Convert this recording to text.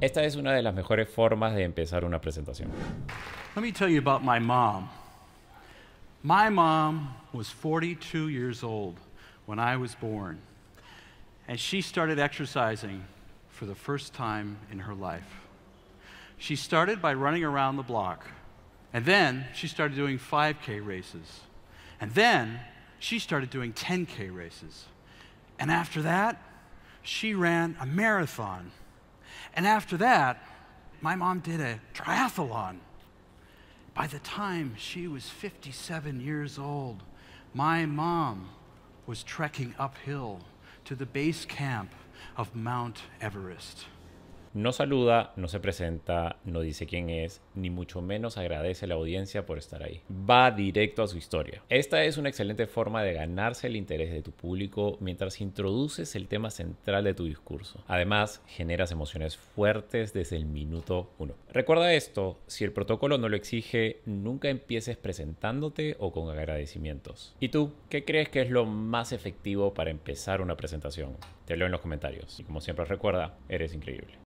Esta es una de las mejores formas de empezar una presentación. Let me tell you about my mom. My mom was 42 years old when I was born, and she started exercising for the first time in her life. She started by running around the block, and then she started doing 5K races, and then she started doing 10K races. And after that, she ran a marathon. And after that, my mom did a triathlon. By the time she was 57 years old, my mom was trekking uphill to the base camp of Mount Everest. No saluda, no se presenta, no dice quién es, ni mucho menos agradece a la audiencia por estar ahí. Va directo a su historia. Esta es una excelente forma de ganarse el interés de tu público mientras introduces el tema central de tu discurso. Además, generas emociones fuertes desde el minuto uno. Recuerda esto, si el protocolo no lo exige, nunca empieces presentándote o con agradecimientos. ¿Y tú qué crees que es lo más efectivo para empezar una presentación? Te leo en los comentarios. Y como siempre recuerda, eres increíble.